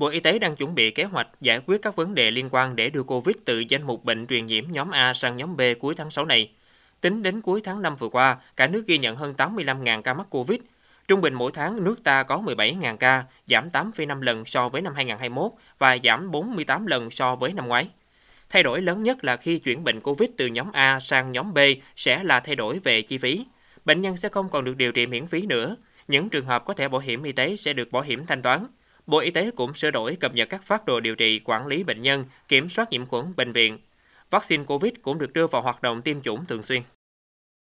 Bộ Y tế đang chuẩn bị kế hoạch giải quyết các vấn đề liên quan để đưa COVID từ danh mục bệnh truyền nhiễm nhóm A sang nhóm B cuối tháng 6 này. Tính đến cuối tháng 5 vừa qua, cả nước ghi nhận hơn 85.000 ca mắc COVID. Trung bình mỗi tháng nước ta có 17.000 ca, giảm 8,5 lần so với năm 2021 và giảm 48 lần so với năm ngoái. Thay đổi lớn nhất là khi chuyển bệnh COVID từ nhóm A sang nhóm B sẽ là thay đổi về chi phí. Bệnh nhân sẽ không còn được điều trị miễn phí nữa. Những trường hợp có thẻ bảo hiểm y tế sẽ được bảo hiểm thanh toán. Bộ Y tế cũng sửa đổi cập nhật các phát đồ điều trị quản lý bệnh nhân, kiểm soát nhiễm khuẩn bệnh viện. Vaccine COVID cũng được đưa vào hoạt động tiêm chủng thường xuyên.